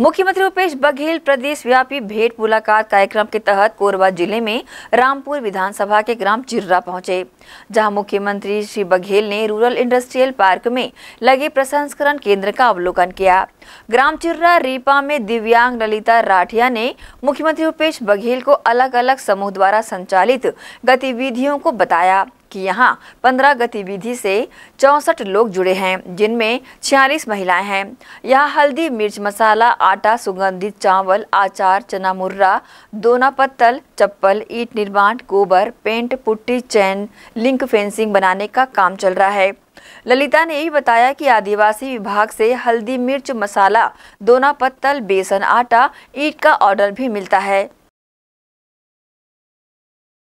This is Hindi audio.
मुख्यमंत्री भूपेश बघेल प्रदेश व्यापी भेंट मुलाकात कार्यक्रम के तहत कोरबा जिले में रामपुर विधानसभा के ग्राम चिर्रा पहुंचे जहां मुख्यमंत्री श्री बघेल ने रूरल इंडस्ट्रियल पार्क में लगे प्रसंस्करण केंद्र का अवलोकन किया ग्राम चिर्रा रीपा में दिव्यांग ललिता राठिया ने मुख्यमंत्री भूपेश बघेल को अलग अलग समूह द्वारा संचालित गतिविधियों को बताया कि यहाँ पंद्रह गतिविधि से चौंसठ लोग जुड़े हैं जिनमें छियालीस महिलाएं हैं यहाँ हल्दी मिर्च मसाला आटा सुगंधित चावल आचार चना मुर्रा दोना पत्तल चप्पल ईट निर्माण गोबर paint putty chain link fencing बनाने का काम चल रहा है ललिता ने यही बताया कि आदिवासी विभाग से हल्दी मिर्च मसाला दोना पत्तल बेसन आटा ईट का ऑर्डर भी मिलता है